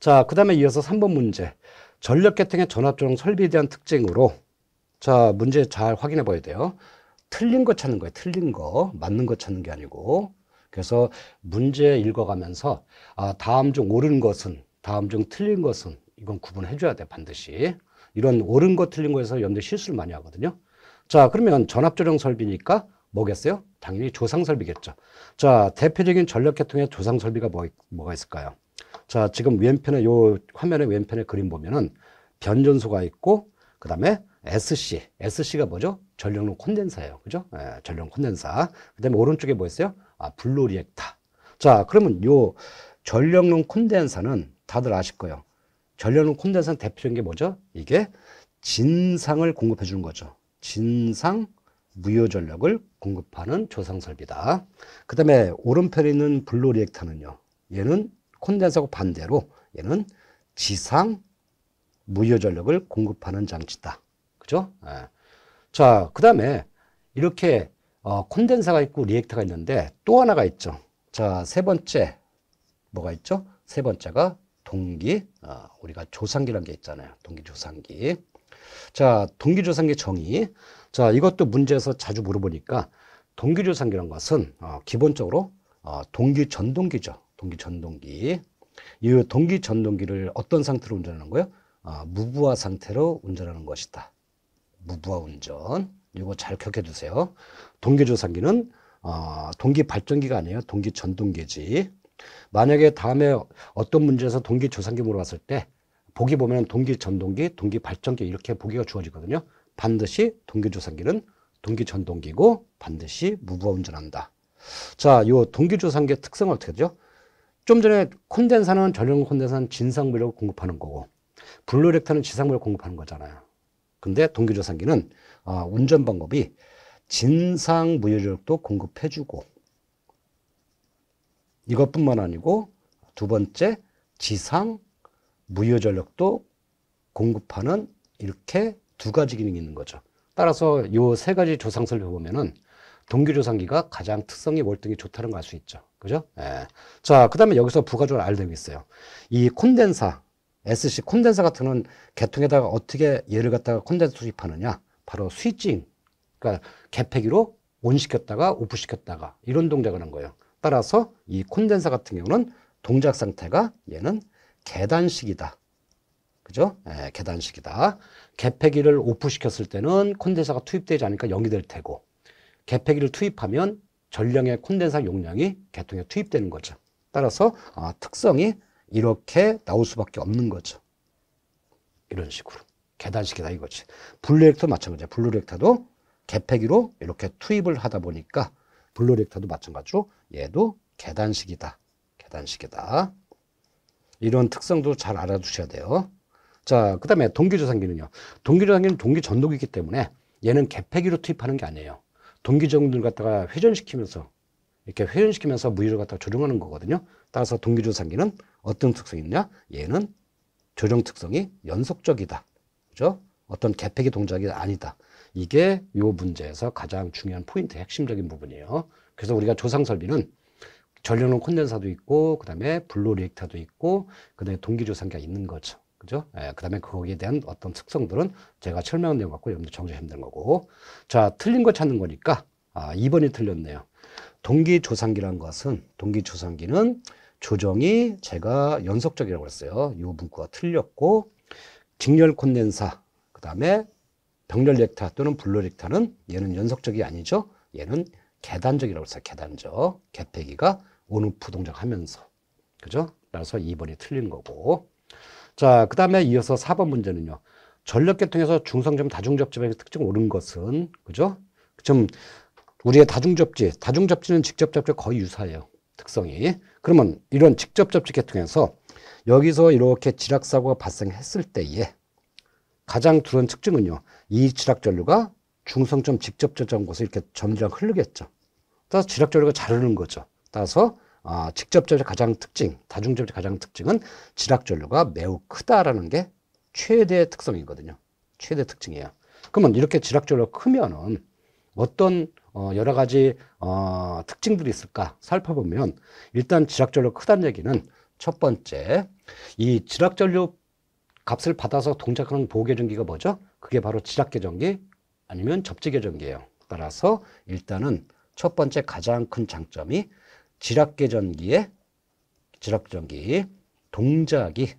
자, 그 다음에 이어서 3번 문제. 전력계통의 전압조정 설비에 대한 특징으로 자, 문제 잘 확인해 봐야 돼요. 틀린 거 찾는 거예요. 틀린 거. 맞는 거 찾는 게 아니고. 그래서 문제 읽어가면서 아, 다음 중 옳은 것은, 다음 중 틀린 것은 이건 구분해 줘야 돼, 반드시. 이런 옳은 거 틀린 거에서 연대 실수를 많이 하거든요. 자, 그러면 전압조정 설비니까 뭐겠어요? 당연히 조상 설비겠죠. 자, 대표적인 전력 계통의 조상 설비가 뭐, 뭐가 있을까요? 자, 지금 왼편에 요 화면의 왼편에 그림 보면은 변전소가 있고 그다음에 SC. SC가 뭐죠? 전력용 콘덴서예요. 그죠? 예, 전력 콘덴서. 그다음에 오른쪽에 뭐 있어요? 아, 블루 리액터. 자, 그러면 요 전력용 콘덴서는 다들 아실 거예요. 전력용 콘덴서는 대표적인 게 뭐죠? 이게 진상을 공급해 주는 거죠. 진상 무효 전력을 공급하는 조상 설비다. 그다음에 오른편에 있는 블루 리액터는요. 얘는 콘덴서고 반대로 얘는 지상 무효전력을 공급하는 장치다. 그죠? 예. 자, 그 다음에 이렇게 어, 콘덴서가 있고 리액터가 있는데 또 하나가 있죠. 자, 세 번째 뭐가 있죠? 세 번째가 동기, 어, 우리가 조상기라는 게 있잖아요. 동기 조상기. 자, 동기 조상기 정의. 자, 이것도 문제에서 자주 물어보니까 동기 조상기란 것은 어, 기본적으로 어, 동기 전동기죠. 동기 전동기. 이 동기 전동기를 어떤 상태로 운전하는 거예요? 아, 무부하 상태로 운전하는 것이다. 무부하 운전. 이거 잘 기억해 두세요. 동기조산기는 어, 아, 동기 발전기가 아니에요. 동기 전동기지. 만약에 다음에 어떤 문제에서 동기 조산기 물어봤을 때 보기 보면 동기 전동기, 동기 발전기 이렇게 보기가 주어지거든요. 반드시 동기 조산기는 동기 전동기고 반드시 무부하 운전한다. 자, 요 동기 조산기의 특성은 어떻게 되죠? 좀 전에 콘덴사는 전용 콘덴사는 진상물을 공급하는 거고 블루렉터는 지상물을 공급하는 거잖아요. 근데 동기조산기는 어, 아, 운전 방법이 진상 무유력도 공급해주고 이것뿐만 아니고 두 번째 지상 무효전력도 공급하는 이렇게 두 가지 기능이 있는 거죠. 따라서 이 세 가지 조상설을 보면은 동기조상기가 가장 특성이 월등히 좋다는 걸 알 수 있죠. 그죠? 예. 자, 그 다음에 여기서 부가적으로 알려드리고 있어요. 이 콘덴사, SC 콘덴사 같은 건 개통에다가 어떻게 얘를 갖다가 콘덴서 투입하느냐 바로 스위칭. 그러니까 개폐기로 온시켰다가 오프시켰다가 이런 동작을 한 거예요. 따라서 이 콘덴사 같은 경우는 동작 상태가 얘는 계단식이다. 그죠? 예, 계단식이다. 개폐기를 오프시켰을 때는 콘덴사가 투입되지 않으니까 연기될 테고 개폐기를 투입하면 전량의 콘덴사 용량이 개통에 투입되는 거죠. 따라서 아, 특성이 이렇게 나올 수밖에 없는 거죠. 이런 식으로 계단식이다 이거지. 블루렉터 마찬가지야. 블루렉터도 개폐기로 이렇게 투입을 하다 보니까 블루렉터도 마찬가지로 얘도 계단식이다. 계단식이다. 이런 특성도 잘 알아두셔야 돼요. 자, 그 다음에 동기조상기는요동기조상기는 동기전독이기 때문에 얘는 개폐기로 투입하는 게 아니에요. 동기정들 갖다가 회전시키면서 이렇게 회전시키면서 무효를 갖다가 조정하는 거거든요. 따라서 동기조상기는 어떤 특성이 있냐? 얘는 조정 특성이 연속적이다. 그죠? 어떤 개폐기 동작이 아니다. 이게 이 문제에서 가장 중요한 포인트, 핵심적인 부분이에요. 그래서 우리가 조상설비는 전륜은 콘덴사도 있고, 그 다음에 블루 리액터도 있고, 그 다음에 동기조상기가 있는 거죠. 그죠? 예, 그 다음에 거기에 대한 어떤 특성들은 제가 설명한 내용 갖고 여러분들 정리하시면 되는 거고. 자, 틀린 거 찾는 거니까, 아, 2번이 틀렸네요. 동기조상기란 것은, 동기조상기는 조정이 제가 연속적이라고 그랬어요. 이 문구가 틀렸고, 직렬 콘덴사, 그 다음에 병렬 렉타 또는 블루 렉타는 얘는 연속적이 아니죠. 얘는 계단적이라고 했어요. 계단적. 개폐기가 오는 부동작 하면서. 그죠? 따라서 2번이 틀린 거고. 자, 그 다음에 이어서 4번 문제는요. 전력계통에서 중성점 다중접지방의 특징 오른 것은, 그죠? 좀, 우리의 다중접지, 다중접지는 직접접지 거의 유사해요. 특성이. 그러면 이런 직접접지 계통에서 여기서 이렇게 지락사고가 발생했을 때에 가장 두려운 특징은요. 이 지락전류가 중성점 직접접지한 곳에 이렇게 점지랑 흐르겠죠. 따라서 지락전류가 자르는 거죠. 따라서 아, 직접적인 가장 특징, 다중접의 가장 특징은 지락전류가 매우 크다라는 게최대 특성이거든요. 최대 특징이에요. 그러면 이렇게 지락전류가 크면은 어떤 어, 여러 가지 어, 특징들이 있을까 살펴보면 일단 지락전류가 크다는 얘기는 첫 번째 이 지락전류 값을 받아서 동작하는 보호계전기가 뭐죠? 그게 바로 지락계전기 아니면 접지계전기예요. 따라서 일단은 첫 번째 가장 큰 장점이 지락계전기에 지락전기 동작이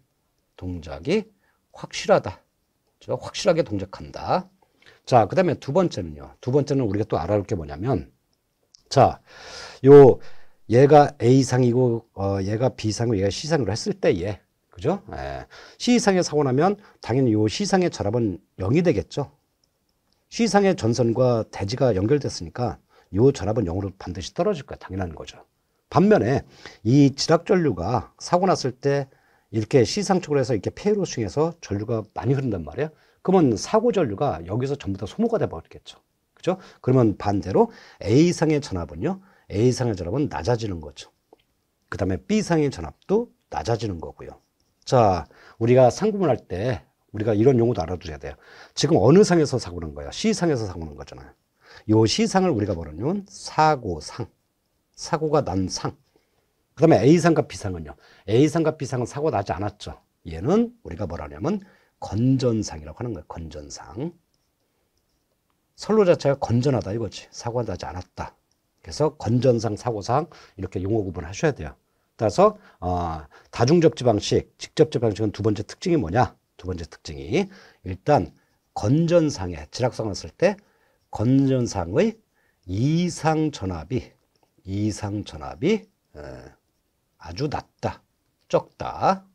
동작이 확실하다. 확실하게 동작한다. 자, 그 다음에 두 번째는요. 두 번째는 우리가 또 알아볼 게 뭐냐면, 자, 요, 얘가 A상이고, 어, 얘가 B상이고, 얘가 C상으로 했을 때 얘. 그죠? 예. C상에 사고 나면 당연히 요 C상의 절합은 0이 되겠죠. C상의 전선과 대지가 연결됐으니까 요 절합은 0으로 반드시 떨어질 거야. 당연한 거죠. 반면에 이 지락전류가 사고 났을 때 이렇게 시상축으 해서 이렇게 폐로 층에서 전류가 많이 흐른단 말이야. 그러면 사고 전류가 여기서 전부 다 소모가 돼버리겠죠. 그죠? 그러면 반대로 A상의 전압은요, A상의 전압은 낮아지는 거죠. 그 다음에 B상의 전압도 낮아지는 거고요. 자, 우리가 상품을 할때 우리가 이런 용어도 알아두셔야 돼요. 지금 어느 상에서 사고 난 거야? C상에서 사고 난 거잖아요. 요 C상을 우리가 뭐냐면 사고상. 사고가 난 상. 그 다음에 A상과 B상은요. A상과 B상은 사고 나지 않았죠. 얘는 우리가 뭐라냐면 건전상이라고 하는 거예요. 건전상. 선로 자체가 건전하다 이거지. 사고가 나지 않았다. 그래서 건전상, 사고상 이렇게 용어 구분하셔야 돼요. 따라서 어, 다중접지 방식, 직접지 방식은 두 번째 특징이 뭐냐? 두 번째 특징이 일단 건전상에 지락상을 쓸 때 건전상의 이상 전압이 이상 전압이 어, 아주 낮다, 적다.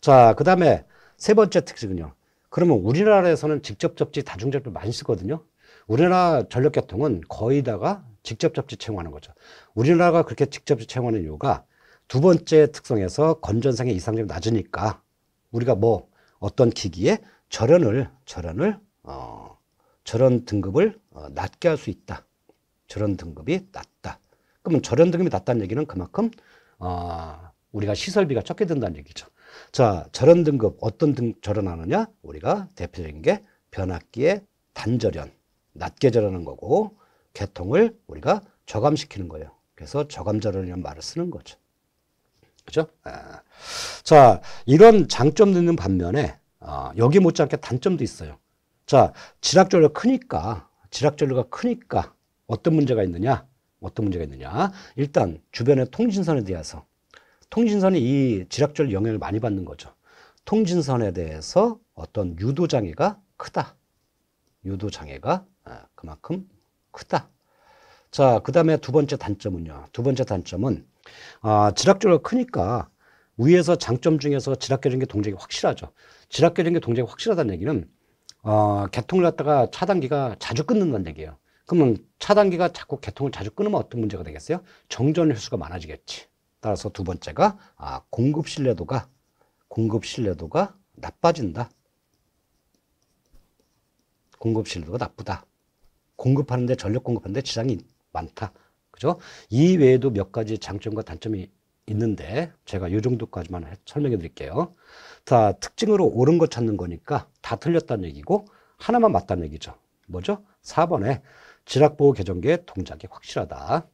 자, 그 다음에 세 번째 특징은요. 그러면 우리나라에서는 직접 접지, 다중 접지 많이 쓰거든요. 우리나라 전력계통은 거의 다가 직접 접지 채용하는 거죠. 우리나라가 그렇게 직접 접지 채용하는 이유가 두 번째 특성에서 건전성의 이상점이 낮으니까 우리가 뭐 어떤 기기에 절연을 절연을 어 절연 등급을 어, 낮게 할 수 있다. 절연 등급이 낮다. 그러면 절연등급이 낮다는 얘기는 그만큼 어, 우리가 시설비가 적게 든다는 얘기죠. 자, 절연등급 어떤 등 절연하느냐? 우리가 대표적인 게 변압기의 단절연, 낮게 절연하는 거고 개통을 우리가 저감시키는 거예요. 그래서 저감절연이라는 말을 쓰는 거죠. 그죠? 아, 자, 이런 장점도 있는 반면에 어, 여기 못지않게 단점도 있어요. 자, 지락전류가 크니까 지락전류가 크니까 어떤 문제가 있느냐? 어떤 문제가 있느냐. 일단 주변의 통신선에 대해서 통신선이 이지략절 영향을 많이 받는 거죠. 통신선에 대해서 어떤 유도 장애가 크다. 유도 장애가 아, 그만큼 크다. 자, 그 다음에 두 번째 단점은요. 두 번째 단점은 아, 지락절이 크니까 위에서 장점 중에서 지략계정계 동작이 확실하죠. 지략계정계 동작이 확실하다는 얘기는 어, 개통을 갖다가 차단기가 자주 끊는다는 얘기예요. 그러면 차단기가 자꾸 개통을 자주 끊으면 어떤 문제가 되겠어요? 정전 횟수가 많아지겠지. 따라서 두 번째가 아, 공급 신뢰도가 공급 신뢰도가 나빠진다. 공급 신뢰도가 나쁘다. 공급하는데 전력 공급하는데 지장이 많다. 그죠? 이 외에도 몇 가지 장점과 단점이 있는데 제가 이 정도까지만 설명해 드릴게요. 자, 특징으로 옳은 거 찾는 거니까 다 틀렸다는 얘기고 하나만 맞다는 얘기죠. 뭐죠? 4번에 지락보호 개정계 동작이 확실하다.